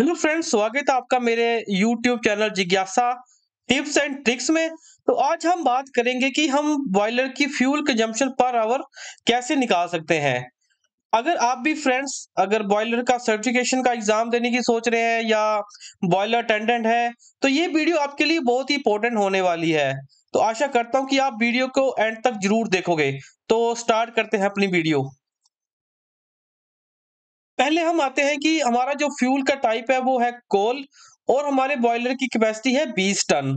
hello friends स्वागत है आपका मेरे यूट्यूब चैनल जिज्ञासा टिप्स एंड ट्रिक्स में तो आज हम बात करेंगे कि हम बॉयलर की फ्यूल कंजम्पशन पर आवर कैसे निकाल सकते हैं अगर आप भी फ्रेंड्स अगर बॉयलर का सर्टिफिकेशन का एग्जाम देने की सोच रहे हैं या बॉयलर अटेंडेंट है तो ये वीडियो आपके लिए बहुत ही इंपॉर्टेंट होने वाली है तो आशा करता हूँ कि आप वीडियो को एंड तक जरूर देखोगे तो स्टार्ट करते हैं अपनी वीडियो पहले हम आते हैं कि हमारा जो फ्यूल का टाइप है वो है कोल और हमारे बॉयलर की कैपेसिटी है 20 टन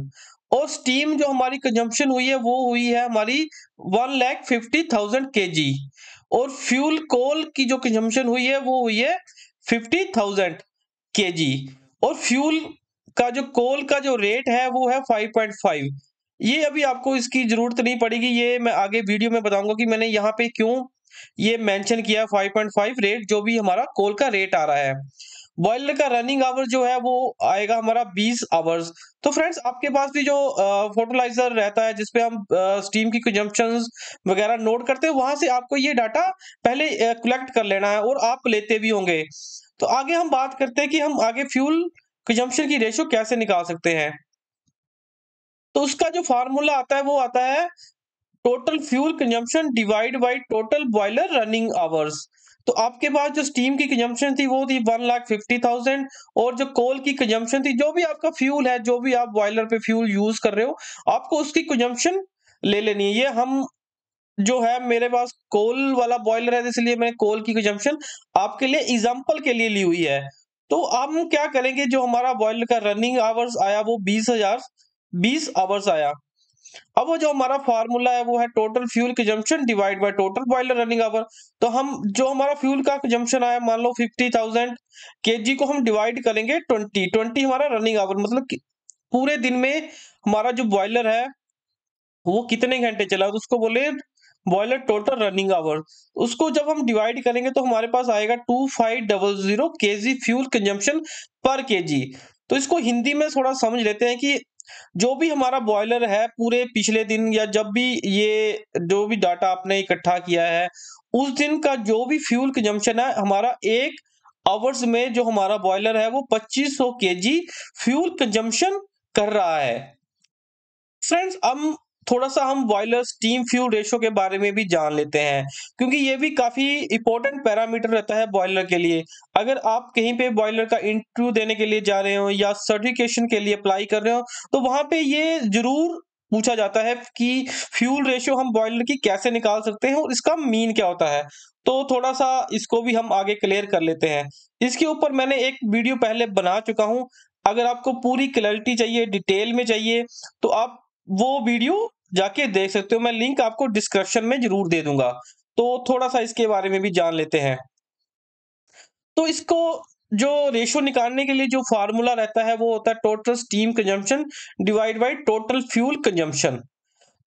और स्टीम जो हमारी कंजम्पशन हुई है वो हुई है हमारी वन लैख फिफ्टी थाउजेंड के जी और फ्यूल कोल की जो कंजम्पशन हुई है वो हुई है फिफ्टी थाउजेंड के जी और फ्यूल का जो कोल का जो रेट है वो है फाइव पॉइंट फाइव ये अभी आपको इसकी जरूरत नहीं पड़ेगी ये मैं आगे वीडियो में बताऊंगा कि मैंने यहाँ पे क्यों ये मेंशन किया 5.5 रेट जो भी हमारा कोल का रेट आ रहा है बॉयलर का रनिंग आवर जो है वो आएगा हमारा 20 आवर्स तो फ्रेंड्स आपके पास भी जो फोटोलाइजर रहता है जिसपे हम आ, स्टीम की कंजम्पशन वगैरह नोट करते हैं वहां से आपको ये डाटा पहले कलेक्ट कर लेना है और आप लेते भी होंगे तो आगे हम बात करते हैं कि हम आगे फ्यूल कंजम्पशन की रेशियो कैसे निकाल सकते हैं तो उसका जो फार्मूला आता है वो आता है total fuel consumption divide by total boiler running hours तो आपके पास जो स्टीम की कंजम्पशन थी वो थी वन लाख फिफ्टी थाउजेंड और जो कोल की कंजम्पशन थी जो भी आपका फ्यूल है जो भी आप बॉयलर पे फ्यूल यूज कर रहे हो आपको उसकी कंजम्पशन ले लेनी है ये हम जो है मेरे पास कोल वाला बॉयलर है इसलिए मैंने कोल की कंजम्पशन आपके लिए एग्जाम्पल के लिए ली हुई है तो हम क्या करेंगे जो हमारा बॉयलर का रनिंग आवर्स आया वो बीस हजार बीस आवर्स आया अब वो जो हमारा फार्मूला है वो है total fuel consumption divide by total boiler running hour तो हम जो हमारा फ्यूल का कंजम्पशन आया मान लो फिफ्टी थाउजेंड के जी को हम डिवाइड करेंगे ट्वेंटी ट्वेंटी हमारा रनिंग आवर मतलब पूरे दिन में हमारा जो बॉयलर है वो कितने घंटे चला तो उसको बोले बॉयलर टोटल रनिंग आवर उसको जब हम डिवाइड करेंगे तो हमारे पास आएगा टू फाइव डबल जीरो के जी फ्यूल कंजम्पशन पर के जी तो इसको हिंदी में थोड़ा समझ लेते हैं कि जो भी हमारा बॉयलर है पूरे पिछले दिन या जब भी ये जो भी डाटा आपने इकट्ठा किया है उस दिन का जो भी फ्यूल कंजम्पशन है हमारा एक आवर्स में जो हमारा बॉयलर है वो 2500 केजी फ्यूल कंजम्पशन कर रहा है फ्रेंड्स हम थोड़ा सा हम बॉयलर स्टीम फ्यूल रेशो के बारे में भी जान लेते हैं क्योंकि ये भी काफी इंपॉर्टेंट पैरामीटर रहता है बॉयलर के लिए अगर आप कहीं पे बॉयलर का इंटरव्यू देने के लिए जा रहे हो या सर्टिफिकेशन के लिए अप्लाई कर रहे हो तो वहां पे ये जरूर पूछा जाता है कि फ्यूल रेशियो हम बॉयलर की कैसे निकाल सकते हैं और इसका मीन क्या होता है तो थोड़ा सा इसको भी हम आगे क्लियर कर लेते हैं इसके ऊपर मैंने एक वीडियो पहले बना चुका हूं अगर आपको पूरी क्लैरिटी चाहिए डिटेल में चाहिए तो आप वो वीडियो जाके देख सकते हो मैं लिंक आपको डिस्क्रिप्शन में जरूर दे दूंगा तो थोड़ा सा इसके बारे में भी जान लेते हैं तो इसको जो रेशो निकालने के लिए जो फार्मूला रहता है वो होता है total steam consumption divide by total fuel consumption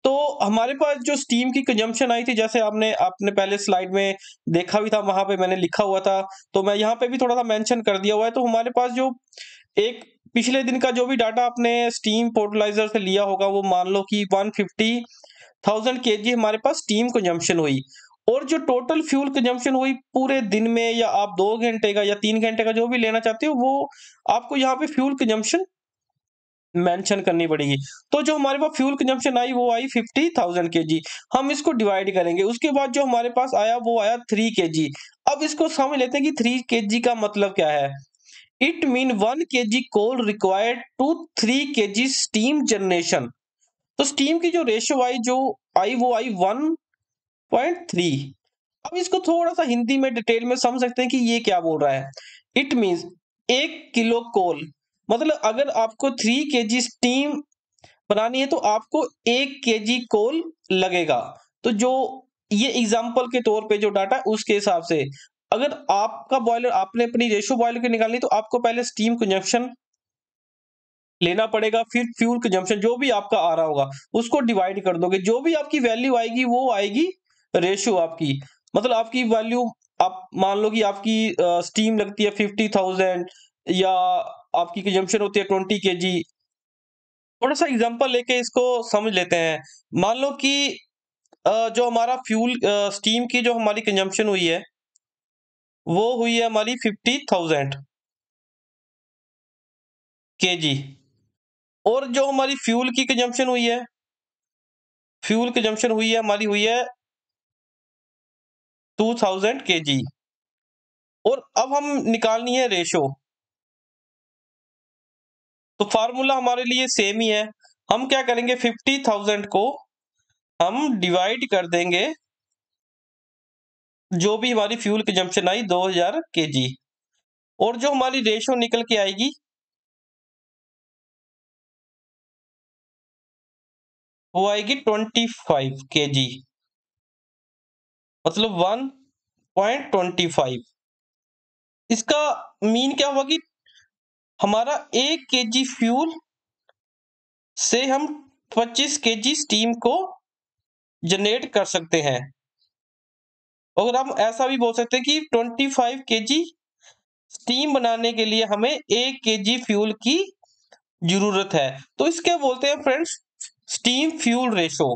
तो हमारे पास जो स्टीम की कंजम्पशन आई थी जैसे आपने आपने पहले स्लाइड में देखा भी था वहां पे मैंने लिखा हुआ था तो मैं यहाँ पे भी थोड़ा सा मेंशन कर दिया हुआ है तो हमारे पास जो एक पिछले दिन का जो भी डाटा आपने स्टीम पोर्टलाइजर से लिया होगा वो मान लो कि वन फिफ्टी थाउजेंड के जी हमारे पास स्टीम कंजम्पशन हुई और जो टोटल फ्यूल कंजम्पशन हुई पूरे दिन में या आप दो घंटे का या तीन घंटे का जो भी लेना चाहते हो वो आपको यहाँ पे फ्यूल कंजम्पशन मेंशन करनी पड़ेगी तो जो हमारे पास फ्यूल कंजम्पशन आई वो आई फिफ्टी थाउजेंड के जी हम इसको डिवाइड करेंगे उसके बाद जो हमारे पास आया वो आया थ्री के जी अब इसको समझ लेते हैं कि थ्री के जी का मतलब क्या है it mean one K G coal required to three K G steam generation तो स्टीम की जो रेशियो आई जो आई वो आई वन पॉइंट थ्री अब इसको थोड़ा सा हिंदी में डिटेल में समझ सकते हैं कि ये क्या बोल रहा है इट मीन्स एक किलो कोल मतलब अगर आपको थ्री के जी स्टीम बनानी है तो आपको एक के जी कोल लगेगा तो जो ये एग्जाम्पल के तौर पे जो डाटा उसके हिसाब से अगर आपका बॉयलर आपने अपनी रेशो बॉयलर की निकालनी तो आपको पहले स्टीम कंजम्पशन लेना पड़ेगा फिर फ्यूल कंजम्पशन जो भी आपका आ रहा होगा उसको डिवाइड कर दोगे जो भी आपकी वैल्यू आएगी वो आएगी रेशो आपकी मतलब आपकी वैल्यू आप मान लो कि आपकी स्टीम लगती है फिफ्टी थाउजेंड या आपकी कंजम्पशन होती है ट्वेंटी के जी थोड़ा सा एग्जाम्पल लेके इसको समझ लेते हैं मान लो कि जो हमारा फ्यूल स्टीम की जो हमारी कंजम्पशन हुई है वो हुई है हमारी फिफ्टी थाउजेंड के जी और जो हमारी फ्यूल की कंजम्पशन हुई है फ्यूल कंजम्पशन हुई है हमारी हुई है टू थाउजेंड के जी और अब हम निकालनी है रेशो तो फार्मूला हमारे लिए सेम ही है हम क्या करेंगे फिफ्टी थाउजेंड को हम डिवाइड कर देंगे जो भी हमारी फ्यूल कंजम्पशन आई 2000 हजार के जी और जो हमारी रेशो निकल के आएगी वो आएगी 25 फाइव के जी मतलब 1.25 इसका मीन क्या हुआ कि हमारा एक के जी फ्यूल से हम 25 के जी स्टीम को जनरेट कर सकते हैं और हम ऐसा भी बोल सकते हैं कि 25 फाइव स्टीम बनाने के लिए हमें एक के फ्यूल की जरूरत है तो इसके बोलते हैं फ्रेंड्स स्टीम फ्यूल रेशो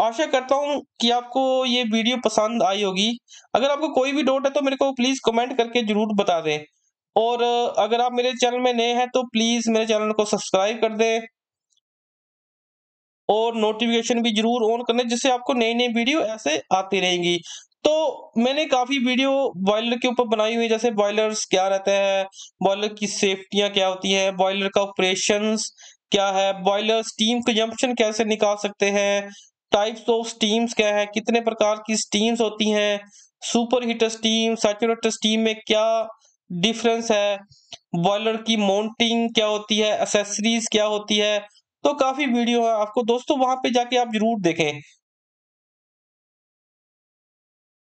आशा करता हूं कि आपको ये वीडियो पसंद आई होगी अगर आपको कोई भी डाउट है तो मेरे को प्लीज़ कमेंट करके ज़रूर बता दें और अगर आप मेरे चैनल में नए हैं तो प्लीज़ मेरे चैनल को सब्सक्राइब कर दें और नोटिफिकेशन भी जरूर ऑन दें जिससे आपको नई नई वीडियो ऐसे आती रहेंगी तो मैंने काफी वीडियो बॉयलर के ऊपर बनाई हुई जैसे बॉयलर्स क्या रहते हैं बॉयलर की सेफ्टियां क्या होती हैं बॉयलर का ऑपरेशन क्या है बॉयलर स्टीम कंजम्पशन कैसे निकाल सकते हैं टाइप्स ऑफ स्टीम्स क्या है कितने प्रकार की स्टीम्स होती हैं super heater steam saturator steam में क्या डिफरेंस है बॉयलर की माउंटिंग क्या होती है एसेसरीज क्या होती है तो काफी वीडियो है आपको दोस्तों वहां पे जाके आप जरूर देखें